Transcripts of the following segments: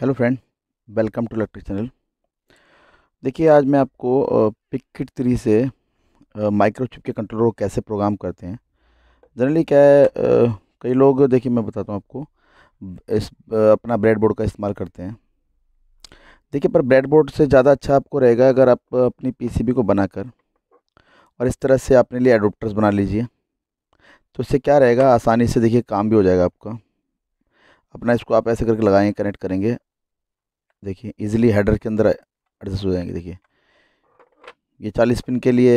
hello friend welcome to electric channel देखिए आज मैं आपको पिक किट थ्री से माइक्रोचिप के कंट्रोलर को कैसे प्रोग्राम करते हैं जनरली क्या है कई लोग देखिए मैं बताता हूँ आपको इस अपना ब्रेड बोर्ड का इस्तेमाल करते हैं देखिए पर ब्रेड बोर्ड से ज़्यादा अच्छा आपको रहेगा अगर आप अपनी पीसीबी को बनाकर और इस तरह से अपने लिए एडोप्टर्स बना लीजिए तो इससे क्या रहेगा आसानी से देखिए काम भी हो जाएगा आपका अपना इसको आप ऐसे करके लगाएंगे कनेक्ट करेंगे देखिए इजीली हेडर के अंदर एडजस्ट हो जाएंगे देखिए ये चालीस पिन के लिए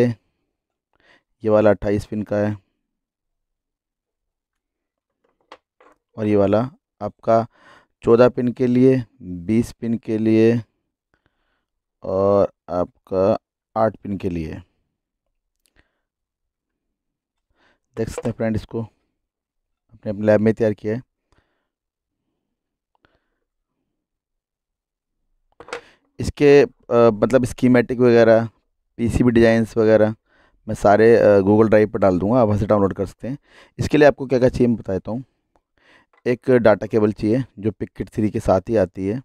ये वाला अट्ठाईस पिन का है और ये वाला आपका चौदह पिन के लिए बीस पिन के लिए और आपका आठ पिन के लिए देख सकते हैं फ्रेंड इसको अपने अपने लैब में तैयार किया है इसके मतलब स्कीमेटिक वगैरह पीसीबी डिज़ाइंस वगैरह मैं सारे गूगल ड्राइव पर डाल दूँगा आप वहाँ से डाउनलोड कर सकते हैं इसके लिए आपको क्या क्या चाहिए मैं बता देता हूँ एक डाटा केबल चाहिए जो पिक किट थ्री के साथ ही आती है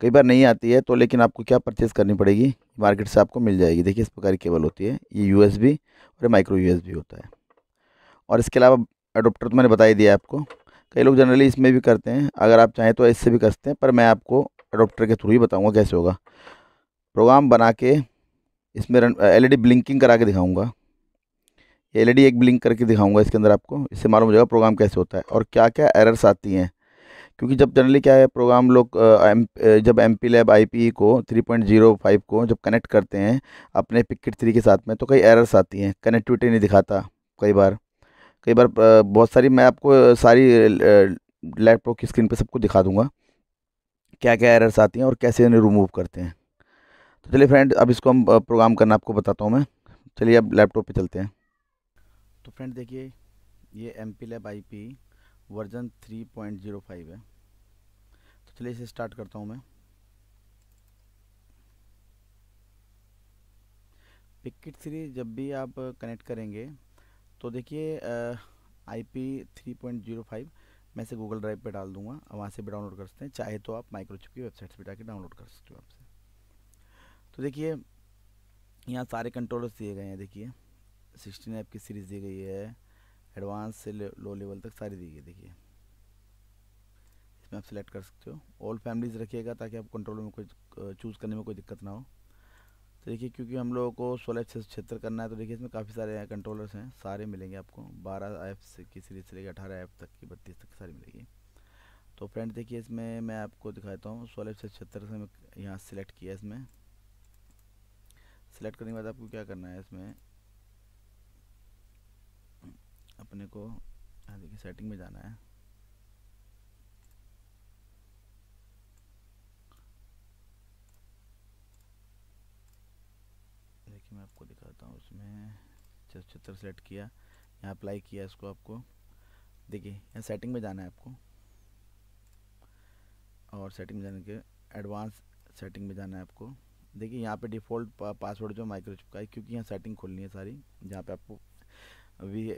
कई बार नहीं आती है तो लेकिन आपको क्या परचेज़ करनी पड़ेगी मार्केट से आपको मिल जाएगी देखिए इस प्रकार की केबल होती है ये यू और ये माइक्रो यू होता है और इसके अलावा अडोप्टर तो मैंने बता ही दिया आपको कई लोग जनरली इसमें भी करते हैं अगर आप चाहें तो इससे भी कर सकते हैं पर मैं आपको अडोप्टर के थ्रू ही बताऊँगा कैसे होगा प्रोग्राम बना के इसमें रन एल ब्लिंकिंग करा के दिखाऊँगा एल ई e एक ब्लिंक करके दिखाऊँगा इसके अंदर आपको इससे मालूम हो जाएगा प्रोग्राम कैसे होता है और क्या क्या एरर्स आती हैं क्योंकि जब जनरली क्या है प्रोग्राम लोग uh, uh, जब एम पी लैब आई को 3.05 को जब कनेक्ट करते हैं अपने पिकट थ्री के साथ में तो कई एरर्स आती हैं कनेक्टिविटी नहीं दिखाता कई बार कई बार uh, बहुत सारी मैं आपको सारी लैपटॉप की स्क्रीन पर सबको दिखा दूँगा क्या क्या एरर्स आती हैं और कैसे इन्हें रिमूव करते हैं तो चलिए फ्रेंड अब इसको हम प्रोग्राम करना आपको बताता हूँ मैं चलिए अब लैपटॉप पे चलते हैं तो फ्रेंड देखिए ये M P lab I P version three point zero five है तो चलिए इसे स्टार्ट करता हूँ मैं पिकट थ्री जब भी आप कनेक्ट करेंगे तो देखिए I P three point zero five मैं इसे गूगल ड्राइव पे डाल दूंगा और वहाँ से भी डाउनलोड कर सकते हैं चाहे तो आप माइक्रोचिप की वेबसाइट्स भी जाकर डाउनलोड कर सकते हो आपसे तो देखिए यहाँ सारे कंट्रोलर्स दिए गए हैं देखिए सिक्सटीन ऐप की सीरीज़ दी गई है एडवांस से लो लेवल तक सारी दी गई देखिए इसमें आप सिलेक्ट कर सकते हो ऑल फैमिलीज़ रखिएगा ताकि आप कंट्रोल में कोई चूज़ करने में कोई दिक्कत ना हो तो देखिए क्योंकि हम लोगों को सोलह एक छिहत्तर करना है तो देखिए इसमें काफ़ी सारे कंट्रोलर्स हैं सारे मिलेंगे आपको बारह एफ से की सीरीज से लेकर अठारह एफ तक की बत्तीस तक सारी मिलेगी तो फ्रेंड देखिए इसमें मैं आपको दिखाता हूँ सोलह एक छिहत्तर से मैं यहाँ सेलेक्ट किया है इसमें सेलेक्ट करने के बाद आपको क्या करना है इसमें अपने को यहाँ देखिए सेटिंग में जाना है कि मैं आपको दिखाता हूँ उसमें चित्र सेलेक्ट किया यहाँ अप्लाई किया इसको आपको देखिए यहाँ सेटिंग में जाना है आपको और सेटिंग में जाने के एडवांस सेटिंग में जाना है आपको देखिए यहाँ पे डिफ़ॉल्ट पासवर्ड जो माइक्रोचिप का है क्योंकि यहाँ सेटिंग खोलनी है सारी जहाँ पे आपको वी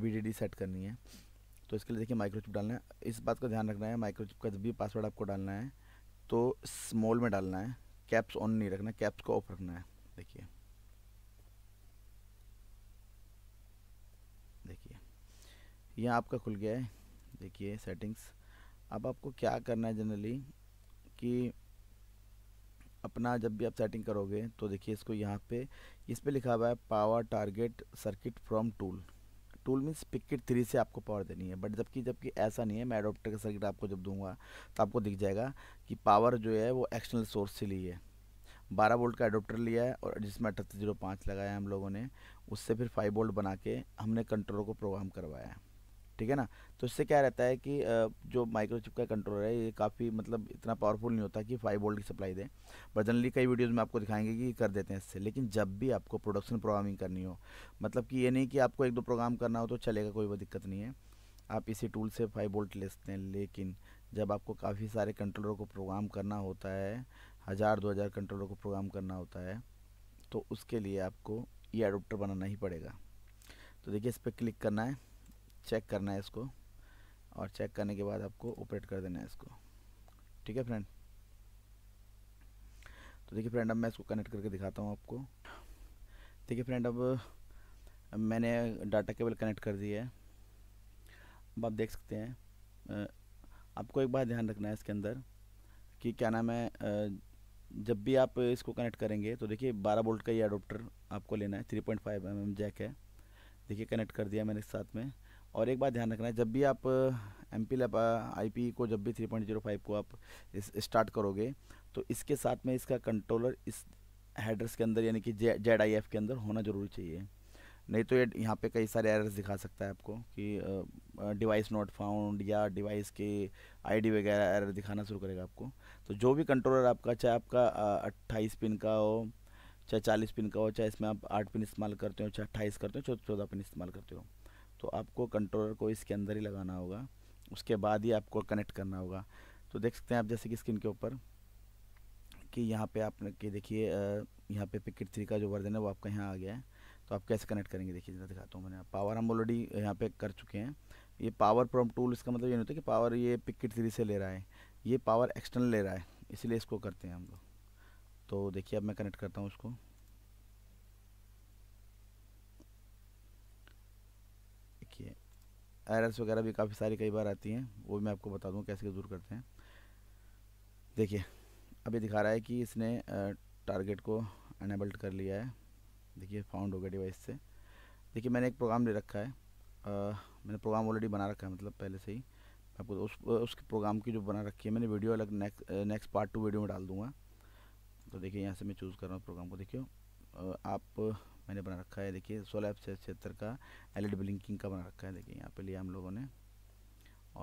वी डी सेट करनी है तो इसके लिए देखिए माइक्रोचिप डालना है इस बात का ध्यान रखना है माइक्रोचिप का जब भी पासवर्ड आपको डालना है तो स्मॉल में डालना है कैप्स ऑन नहीं रखना कैप्स को ऑफ रखना है देखिए यहाँ आपका खुल गया है देखिए सेटिंग्स अब आपको क्या करना है जनरली कि अपना जब भी आप सेटिंग करोगे तो देखिए इसको यहाँ पे इस पर लिखा हुआ है power target circuit from tool tool means PICkit three से आपको पावर देनी है बट जबकि जबकि ऐसा नहीं है मैं अडोप्टर का सर्किट आपको जब दूंगा तो आपको दिख जाएगा कि पावर जो है वो एक्सटर्नल सोर्स से ली है बारह वोल्ट का एडोप्टर लिया है और जिसमें अठहत्तर जीरो पाँच लगाया है हम लोगों ने उससे फिर फाइव वोल्ट बना के हमने कंट्रोल को प्रोग्राम करवाया है ठीक है ना तो इससे क्या रहता है कि जो माइक्रोचिप का कंट्रोलर है ये काफ़ी मतलब इतना पावरफुल नहीं होता कि फाइव वोल्ट की सप्लाई दें बट जनरली कई वीडियोज़ में आपको दिखाएंगे कि कर देते हैं इससे लेकिन जब भी आपको प्रोडक्शन प्रोग्रामिंग करनी हो मतलब कि ये नहीं कि आपको एक दो प्रोग्राम करना हो तो चलेगा कोई वो दिक्कत नहीं है आप इसी टूल से फाइव वोल्ट ले सकते हैं लेकिन जब आपको काफ़ी सारे कंट्रोलर को प्रोग्राम करना होता है हज़ार दो हज़ार कंट्रोलर को प्रोग्राम करना होता है तो उसके लिए आपको ये अडोप्टर बनाना ही पड़ेगा तो देखिए इस पर क्लिक करना है चेक करना है इसको और चेक करने के बाद आपको ऑपरेट कर देना है इसको ठीक है फ्रेंड तो देखिए फ्रेंड अब मैं इसको कनेक्ट करके दिखाता हूँ आपको देखिए फ्रेंड अब मैंने डाटा केबल कनेक्ट कर दिया है अब आप देख सकते हैं आपको एक बात ध्यान रखना है इसके अंदर कि क्या नाम है जब भी आप इसको कनेक्ट करेंगे तो देखिए 12 बोल्ट का ये अडोप्टर आपको लेना है 3.5 पॉइंट mm जैक है देखिए कनेक्ट कर दिया मैंने साथ में और एक बात ध्यान रखना है जब भी आप एम पी आई आई को जब भी 3.05 को आप इस स्टार्ट करोगे तो इसके साथ में इसका कंट्रोलर इस हेडर्स के अंदर यानी कि जेड आई एफ के अंदर होना ज़रूरी चाहिए नहीं तो ये यहाँ पे कई सारे एरर्स दिखा सकता है आपको कि डिवाइस नॉट फाउंड या डिवाइस के आईडी वगैरह एरर दिखाना शुरू करेगा आपको तो जो भी कंट्रोलर आपका चाहे आपका अट्ठाईस पिन का हो चाहे चालीस पिन का हो चाहे इसमें आप आठ पिन इस्तेमाल करते हो चाहे अट्ठाईस करते हो चौदह पिन इस्तेमाल करते हो तो आपको कंट्रोलर को इसके अंदर ही लगाना होगा उसके बाद ही आपको कनेक्ट करना होगा तो देख सकते हैं आप जैसे कि स्क्रीन के ऊपर कि यहाँ पे आपने कि देखिए यहाँ पे पिकेट थ्री का जो वर्जन है वो आपका यहाँ आ गया है तो आप कैसे कनेक्ट करेंगे देखिए जरा दिखाता हूँ मैंने पावर हम ऑलरेडी यहाँ पे कर चुके हैं ये पावर प्रॉम टूल इसका मतलब ये नहीं होता कि पावर ये पिकेट थ्री से ले रहा है ये पावर एक्सटर्नल ले रहा है इसलिए इसको करते हैं हम लोग तो देखिए अब मैं कनेक्ट करता हूँ उसको एरर्स वगैरह भी काफ़ी सारी कई बार आती हैं वो भी मैं आपको बता दूँ कैसे दूर करते हैं देखिए अभी दिखा रहा है कि इसने टारगेट को अनेबल्ट कर लिया है देखिए फाउंड हो गया डिवाइस से देखिए मैंने एक प्रोग्राम ले रखा है आ, मैंने प्रोग्राम ऑलरेडी बना रखा है मतलब पहले से ही आपको उस उसके प्रोग्राम की जो बना रखी है मैंने वीडियो अलग next next part two video में डाल दूँगा तो देखिए यहाँ से मैं चूज़ कर रहा हूँ प्रोग्राम को देखिए आप मैंने बना रखा है देखिए सोलह एफ छिहत्तर का एल ई ब्लिंकिंग का बना रखा है देखिए यहाँ पे लिया हम लोगों ने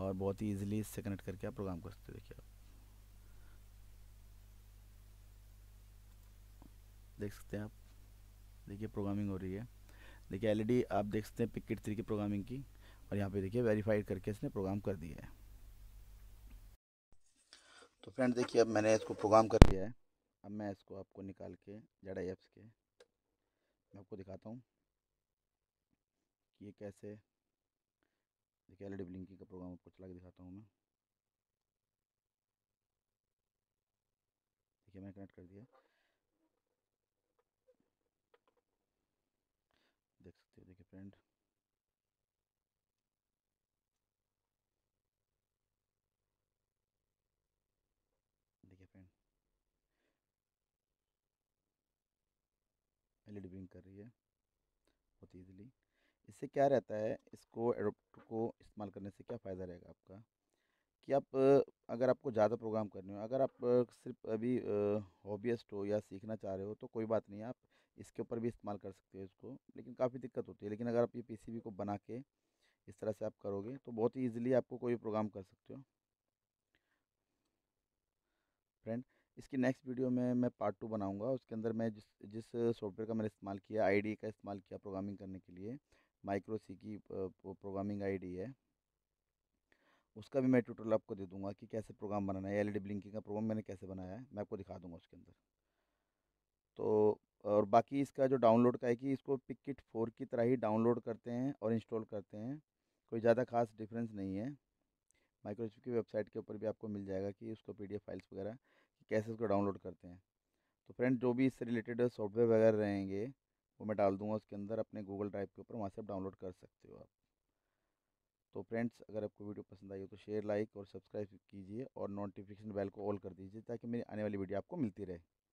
और बहुत ही इजीली इससे कनेक्ट करके आप प्रोग्राम कर सकते देखिए आप देख सकते हैं आप देखिए प्रोग्रामिंग हो रही है देखिए एलईडी e आप देख सकते हैं पिकेट थ्री की प्रोग्रामिंग की और यहाँ पे देखिए वेरीफाइड करके इसने प्रोग्राम कर दिया है तो फ्रेंड देखिए अब मैंने इसको प्रोग्राम कर दिया है अब मैं इसको आपको निकाल के जड़ाई एप्स के मैं आपको दिखाता हूँ कि ये कैसे देखिए एलईडी ब्लिंकिंग का प्रोग्राम आपको चला के दिखाता हूँ मैं देखिए मैंने कनेक्ट कर दिया देख सकते हो देखिए फ्रेंड ईजिली डिबिंग कर रही है बहुत ईजिली इससे क्या रहता है इसको एडोप्टर को इस्तेमाल करने से क्या फ़ायदा रहेगा आपका कि आप अगर आपको ज़्यादा प्रोग्राम करने हो अगर आप सिर्फ अभी हॉबीस्ट हो या सीखना चाह रहे हो तो कोई बात नहीं आप इसके ऊपर भी इस्तेमाल कर सकते हो इसको लेकिन काफ़ी दिक्कत होती है लेकिन अगर आप ये पीसीबी को बना के इस तरह से आप करोगे तो बहुत ही ईजिली आपको कोई प्रोग्राम कर सकते हो फ्रेंड इसकी नेक्स्ट वीडियो में मैं पार्ट टू बनाऊंगा उसके अंदर मैं जिस जिस सॉफ्टवेयर का मैंने इस्तेमाल किया आईडी का इस्तेमाल किया प्रोग्रामिंग करने के लिए माइक्रो सी की प्रोग्रामिंग आईडी है उसका भी मैं ट्यूटोरियल आपको दे दूंगा कि कैसे प्रोग्राम बनाना है एलईडी ब्लिंकिंग e का प्रोग्राम मैंने कैसे बनाया है मैं आपको दिखा दूँगा उसके अंदर तो और बाकी इसका जो डाउनलोड का है कि इसको पिकट फोर की तरह ही डाउनलोड करते हैं और इंस्टॉल करते हैं कोई ज़्यादा खास डिफरेंस नहीं है माइक्रोचिप की वेबसाइट के ऊपर भी आपको मिल जाएगा कि उसको पीडीएफ फाइल्स वगैरह कैसे उसको डाउनलोड करते हैं तो फ्रेंड जो भी इससे रिलेटेड सॉफ्टवेयर वगैरह रहेंगे वो मैं डाल दूंगा उसके अंदर अपने गूगल ड्राइव के ऊपर वहाँ से आप डाउनलोड कर सकते हो आप तो फ्रेंड्स अगर आपको वीडियो पसंद आई हो तो शेयर लाइक और सब्सक्राइब कीजिए और नोटिफिकेशन बेल को ऑल कर दीजिए ताकि मेरी आने वाली वीडियो आपको मिलती रहे